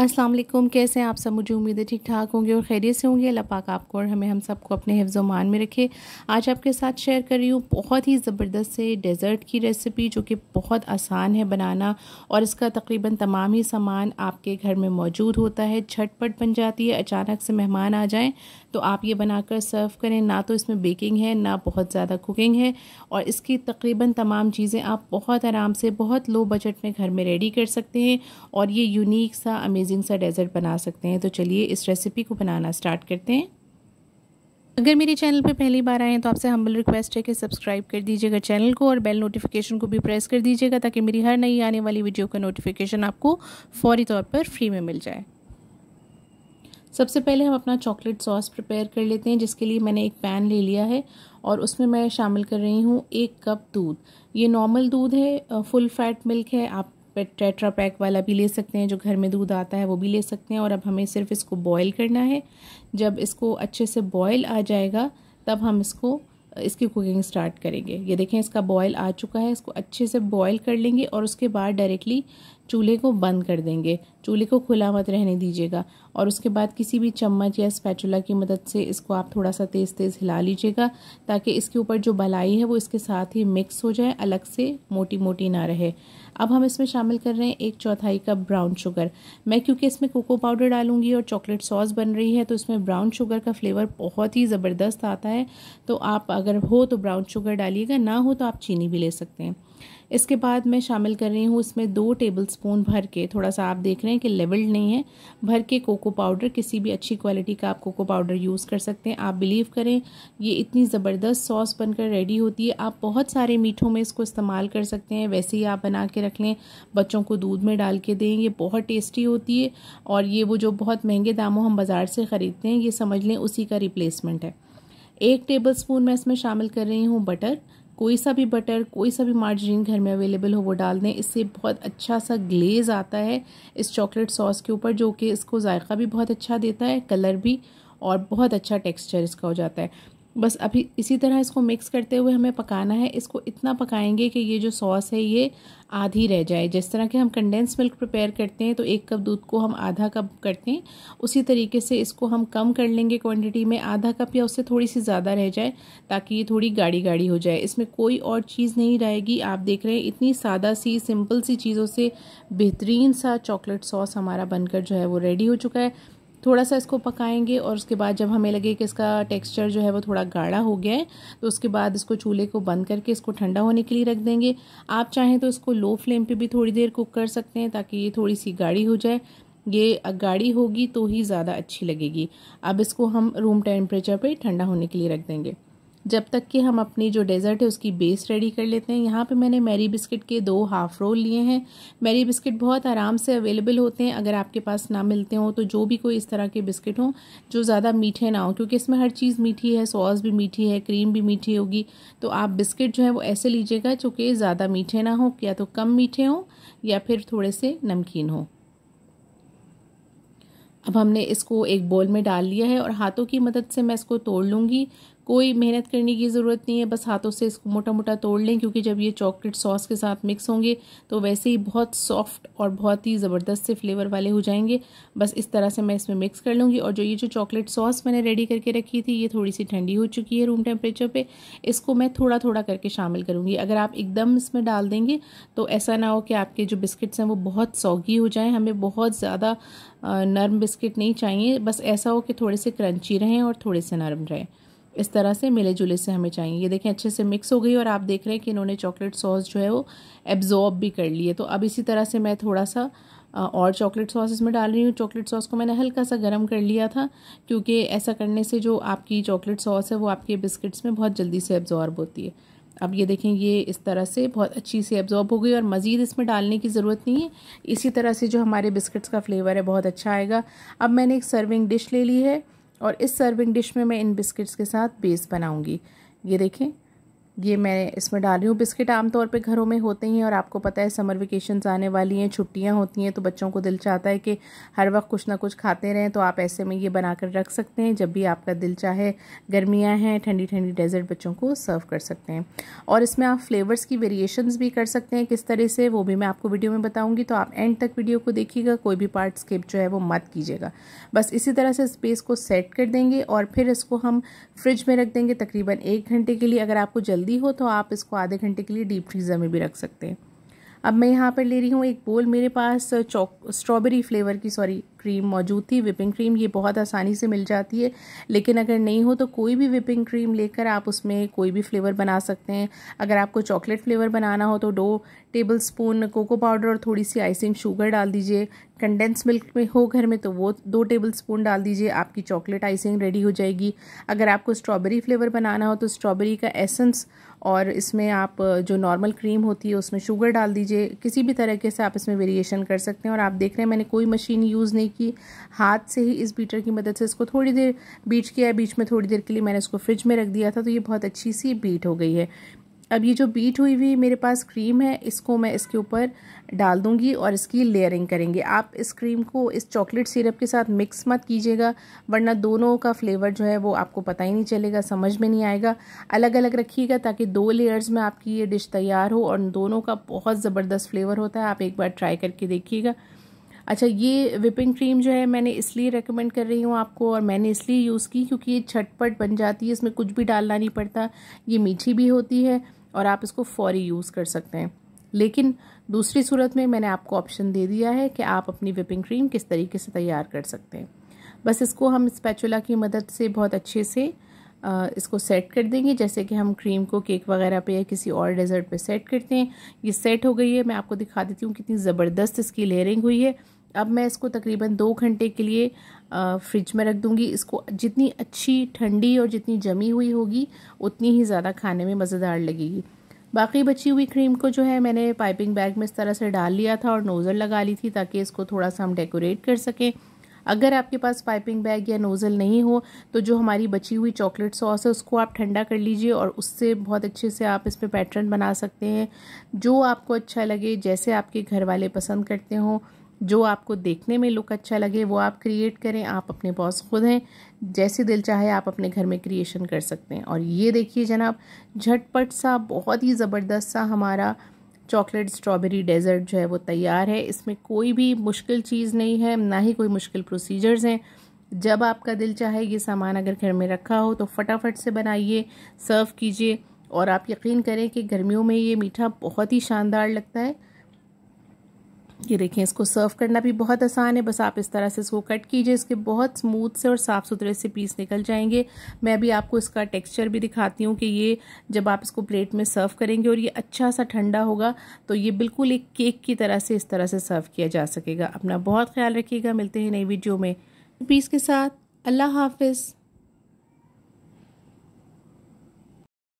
अस्सलाम वालेकुम कैसे हैं आप सब मुझे उम्मीद है ठीक ठाक होंगे और खैरियत से होंगे अल्लाह पाक आपको और हमें हम सबको अपने मान में रखे आज आपके साथ शेयर कर रही हूँ बहुत ही ज़बरदस्त से डेज़र्ट की रेसिपी जो कि बहुत आसान है बनाना और इसका तकरीबन तमाम ही सामान आपके घर में मौजूद होता है झटपट बन जाती है अचानक से मेहमान आ जाएँ तो आप ये बनाकर सर्व करें ना तो इसमें बेकिंग है ना बहुत ज़्यादा कुकिंग है और इसकी तकरीबन तमाम चीज़ें आप बहुत आराम से बहुत लो बजट में घर में रेडी कर सकते हैं और ये यूनिक सा अमेज अमेजिंग सा डेज़र्ट बना सकते हैं तो चलिए इस रेसिपी को बनाना स्टार्ट करते हैं अगर मेरे चैनल पर पहली बार आए हैं तो आपसे हम्बल रिक्वेस्ट है कि सब्सक्राइब कर दीजिएगा चैनल को और बेल नोटिफिकेशन को भी प्रेस कर दीजिएगा ताकि मेरी हर नई आने वाली वीडियो का नोटिफिकेशन आपको फौरी तौर पर फ्री में मिल जाए सबसे पहले हम अपना चॉकलेट सॉस प्रिपेयर कर लेते हैं जिसके लिए मैंने एक पैन ले लिया है और उसमें मैं शामिल कर रही हूँ एक कप दूध ये नॉर्मल दूध है फुल फैट मिल्क है आप टेट्रा पैक वाला भी ले सकते हैं जो घर में दूध आता है वो भी ले सकते हैं और अब हमें सिर्फ इसको बॉयल करना है जब इसको अच्छे से बॉयल आ जाएगा तब हम इसको इसकी कुकिंग स्टार्ट करेंगे ये देखें इसका बॉयल आ चुका है इसको अच्छे से बॉयल कर लेंगे और उसके बाद डायरेक्टली चूल्हे को बंद कर देंगे चूल्हे को खुला मत रहने दीजिएगा और उसके बाद किसी भी चम्मच या स्पैचुला की मदद से इसको आप थोड़ा सा तेज़ तेज़ हिला लीजिएगा ताकि इसके ऊपर जो बलाई है वो इसके साथ ही मिक्स हो जाए अलग से मोटी मोटी ना रहे अब हम इसमें शामिल कर रहे हैं एक चौथाई कप ब्राउन शुगर मैं क्योंकि इसमें कोको पाउडर डालूंगी और चॉकलेट सॉस बन रही है तो इसमें ब्राउन शुगर का फ्लेवर बहुत ही ज़बरदस्त आता है तो आप अगर हो तो ब्राउन शुगर डालिएगा ना हो तो आप चीनी भी ले सकते हैं इसके बाद मैं शामिल कर रही हूँ इसमें दो टेबल स्पून भर के थोड़ा सा आप देख रहे हैं कि लेवल्ड नहीं है भर के कोको पाउडर किसी भी अच्छी क्वालिटी का आप कोको पाउडर यूज़ कर सकते हैं आप बिलीव करें ये इतनी ज़बरदस्त सॉस बनकर रेडी होती है आप बहुत सारे मीठों में इसको इस्तेमाल कर सकते हैं वैसे ही आप बना के रख लें बच्चों को दूध में डाल के दें ये बहुत टेस्टी होती है और ये वो जो बहुत महंगे दामों हम बाज़ार से ख़रीदते हैं ये समझ लें उसी का रिप्लेसमेंट है एक टेबल स्पून मैं इसमें शामिल कर रही हूँ बटर कोई सा भी बटर कोई सा भी मार्जरीन घर में अवेलेबल हो वो डाल दें इससे बहुत अच्छा सा ग्लेज़ आता है इस चॉकलेट सॉस के ऊपर जो कि इसको जायका भी बहुत अच्छा देता है कलर भी और बहुत अच्छा टेक्सचर इसका हो जाता है बस अभी इसी तरह इसको मिक्स करते हुए हमें पकाना है इसको इतना पकाएंगे कि ये जो सॉस है ये आधी रह जाए जिस तरह के हम कंडेंस मिल्क प्रिपेयर करते हैं तो एक कप दूध को हम आधा कप करते हैं उसी तरीके से इसको हम कम कर लेंगे क्वांटिटी में आधा कप या उससे थोड़ी सी ज़्यादा रह जाए ताकि ये थोड़ी गाढ़ी गाढ़ी हो जाए इसमें कोई और चीज़ नहीं रहेगी आप देख रहे हैं इतनी सादा सी सिंपल सी चीज़ों से बेहतरीन सा चॉकलेट सॉस हमारा बनकर जो है वो रेडी हो चुका है थोड़ा सा इसको पकाएंगे और उसके बाद जब हमें लगे कि इसका टेक्सचर जो है वो थोड़ा गाढ़ा हो गया है तो उसके बाद इसको चूल्हे को बंद करके इसको ठंडा होने के लिए रख देंगे आप चाहें तो इसको लो फ्लेम पे भी थोड़ी देर कुक कर सकते हैं ताकि ये थोड़ी सी गाढ़ी हो जाए ये गाढ़ी होगी तो ही ज़्यादा अच्छी लगेगी अब इसको हम रूम टेम्परेचर पर ठंडा होने के लिए रख देंगे जब तक कि हम अपनी जो डेज़र्ट है उसकी बेस रेडी कर लेते हैं यहाँ पे मैंने मैरी बिस्किट के दो हाफ़ रोल लिए हैं मैरी बिस्किट बहुत आराम से अवेलेबल होते हैं अगर आपके पास ना मिलते हों तो जो भी कोई इस तरह के बिस्किट हों जो ज़्यादा मीठे ना हों क्योंकि इसमें हर चीज़ मीठी है सॉस भी मीठी है क्रीम भी मीठी होगी तो आप बिस्किट जो है वो ऐसे लीजिएगा चूँकि ज़्यादा मीठे ना हों या तो कम मीठे हों या फिर थोड़े से नमकीन हों अब हमने इसको एक बोल में डाल लिया है और हाथों की मदद से मैं इसको तोड़ लूँगी कोई मेहनत करने की ज़रूरत नहीं है बस हाथों से इसको मोटा मोटा तोड़ लें क्योंकि जब ये चॉकलेट सॉस के साथ मिक्स होंगे तो वैसे ही बहुत सॉफ्ट और बहुत ही ज़बरदस्त से फ्लेवर वाले हो जाएंगे बस इस तरह से मैं इसमें मिक्स कर लूँगी और जो ये जो चॉकलेट सॉस मैंने रेडी करके रखी थी ये थोड़ी सी ठंडी हो चुकी है रूम टेम्परेचर पर इसको मैं थोड़ा थोड़ा करके शामिल करूँगी अगर आप एकदम इसमें डाल देंगे तो ऐसा ना हो कि आपके जो बिस्किट्स हैं वो बहुत सौगी हो जाएँ हमें बहुत ज़्यादा नरम बिस्किट नहीं चाहिए बस ऐसा हो कि थोड़े से क्रंची रहें और थोड़े से नरम रहें इस तरह से मिले जुले से हमें चाहिए ये देखें अच्छे से मिक्स हो गई और आप देख रहे हैं कि इन्होंने चॉकलेट सॉस जो है वो एब्जॉर्ब भी कर लिए तो अब इसी तरह से मैं थोड़ा सा और चॉकलेट सॉस इसमें डाल रही हूँ चॉकलेट सॉस को मैंने हल्का सा गर्म कर लिया था क्योंकि ऐसा करने से जो आपकी चॉकलेट सॉस है वो आपके बिस्किट्स में बहुत जल्दी से एब्जॉर्ब होती है अब ये देखें ये इस तरह से बहुत अच्छी से एब्जॉर्ब हो गई और मज़ीद इसमें डालने की ज़रूरत नहीं है इसी तरह से जो हमारे बिस्किट्स का फ्लेवर है बहुत अच्छा आएगा अब मैंने एक सर्विंग डिश ले ली है और इस सर्विंग डिश में मैं इन बिस्किट्स के साथ बेस बनाऊँगी ये देखें ये मैं इसमें डाल रही हूँ बिस्किट आमतौर पे घरों में होते ही हैं और आपको पता है समर वेकेशन आने वाली हैं छुट्टियाँ होती हैं तो बच्चों को दिल चाहता है कि हर वक्त कुछ ना कुछ खाते रहें तो आप ऐसे में ये बना कर रख सकते हैं जब भी आपका दिल चाहे गर्मियाँ हैं ठंडी ठंडी डेजर्ट बच्चों को सर्व कर सकते हैं और इसमें आप फ्लेवर्स की वेरिएशन भी कर सकते हैं किस तरह से वो भी मैं आपको वीडियो में बताऊँगी तो आप एंड तक वीडियो को देखिएगा कोई भी पार्ट स्किप जो है वो मत कीजिएगा बस इसी तरह से स्पेस को सेट कर देंगे और फिर इसको हम फ्रिज में रख देंगे तकरीबन एक घंटे के लिए अगर आपको जल्दी हेल्दी हो तो आप इसको आधे घंटे के लिए डीप फ्रीज़र में भी रख सकते हैं अब मैं यहाँ पर ले रही हूँ एक बोल मेरे पास चौक स्ट्रॉबेरी फ्लेवर की सॉरी क्रीम मौजूद थी विपिंग क्रीम ये बहुत आसानी से मिल जाती है लेकिन अगर नहीं हो तो कोई भी विपिंग क्रीम लेकर आप उसमें कोई भी फ्लेवर बना सकते हैं अगर आपको चॉकलेट फ्लेवर बनाना हो तो दो टेबल स्पून कोको पाउडर और थोड़ी सी आइसिंग शुगर डाल दीजिए कंडेंस मिल्क में हो घर में तो वो दो टेबल स्पून डाल दीजिए आपकी चॉकलेट आइसिंग रेडी हो जाएगी अगर आपको स्ट्रॉबेरी फ्लेवर बनाना हो तो स्ट्रॉबेरी का एसेंस और इसमें आप जो नॉर्मल क्रीम होती है उसमें शुगर डाल दीजिए किसी भी तरीके से आप इसमें वेरिएशन कर सकते हैं और आप देख रहे हैं मैंने कोई मशीन यूज़ नहीं नहीं की हाथ से ही इस बीटर की मदद से इसको थोड़ी देर बीट किया बीच में थोड़ी देर के लिए मैंने इसको फ्रिज में रख दिया था तो ये बहुत अच्छी सी बीट हो गई है अब ये जो बीट हुई हुई मेरे पास क्रीम है इसको मैं इसके ऊपर डाल दूंगी और इसकी लेयरिंग करेंगे आप इस क्रीम को इस चॉकलेट सिरप के साथ मिक्स मत कीजिएगा वरना दोनों का फ्लेवर जो है वो आपको पता ही नहीं चलेगा समझ में नहीं आएगा अलग अलग रखिएगा ताकि दो लेयर्स में आपकी ये डिश तैयार हो और दोनों का बहुत ज़बरदस्त फ्लेवर होता है आप एक बार ट्राई करके देखिएगा अच्छा ये विपिंग क्रीम जो है मैंने इसलिए रेकमेंड कर रही हूँ आपको और मैंने इसलिए यूज़ की क्योंकि ये छटपट बन जाती है इसमें कुछ भी डालना नहीं पड़ता ये मीठी भी होती है और आप इसको फौरी यूज़ कर सकते हैं लेकिन दूसरी सूरत में मैंने आपको ऑप्शन दे दिया है कि आप अपनी विपिंग क्रीम किस तरीके से तैयार कर सकते हैं बस इसको हम स्पैचुला की मदद से बहुत अच्छे से इसको सेट कर देंगे जैसे कि हम क्रीम को केक वगैरह पे या किसी और डेजर्ट पे सेट करते हैं ये सेट हो गई है मैं आपको दिखा देती हूँ कितनी ज़बरदस्त इसकी लेयरिंग हुई है अब मैं इसको तकरीबन दो घंटे के लिए फ्रिज में रख दूँगी इसको जितनी अच्छी ठंडी और जितनी जमी हुई होगी उतनी ही ज़्यादा खाने में मज़ेदार लगेगी बाकी बची हुई क्रीम को जो है मैंने पाइपिंग बैग में इस तरह से डाल लिया था और नोज़ल लगा ली थी ताकि इसको थोड़ा सा हम डेकोरेट कर सकें अगर आपके पास पाइपिंग बैग या नोज़ल नहीं हो तो जो हमारी बची हुई चॉकलेट सॉस है उसको आप ठंडा कर लीजिए और उससे बहुत अच्छे से आप इस पर पैटर्न बना सकते हैं जो आपको अच्छा लगे जैसे आपके घर वाले पसंद करते हों जो आपको देखने में लुक अच्छा लगे वो आप क्रिएट करें आप अपने बॉस खुद हैं जैसे दिल चाहे आप अपने घर में क्रिएशन कर सकते हैं और ये देखिए जनाब झटपट सा बहुत ही ज़बरदस्त सा हमारा चॉकलेट स्ट्रॉबेरी डेजर्ट जो है वो तैयार है इसमें कोई भी मुश्किल चीज़ नहीं है ना ही कोई मुश्किल प्रोसीजर्स हैं जब आपका दिल चाहे ये सामान अगर घर में रखा हो तो फटाफट से बनाइए सर्व कीजिए और आप यकीन करें कि गर्मियों में ये मीठा बहुत ही शानदार लगता है ये देखें इसको सर्व करना भी बहुत आसान है बस आप इस तरह से इसको कट कीजिए इसके बहुत स्मूथ से और साफ़ सुथरे से पीस निकल जाएंगे मैं अभी आपको इसका टेक्स्चर भी दिखाती हूँ कि ये जब आप इसको प्लेट में सर्व करेंगे और ये अच्छा सा ठंडा होगा तो ये बिल्कुल एक केक की तरह से इस तरह से सर्व किया जा सकेगा अपना बहुत ख्याल रखिएगा मिलते हैं नई वीडियो में पीस के साथ अल्लाह हाफिज़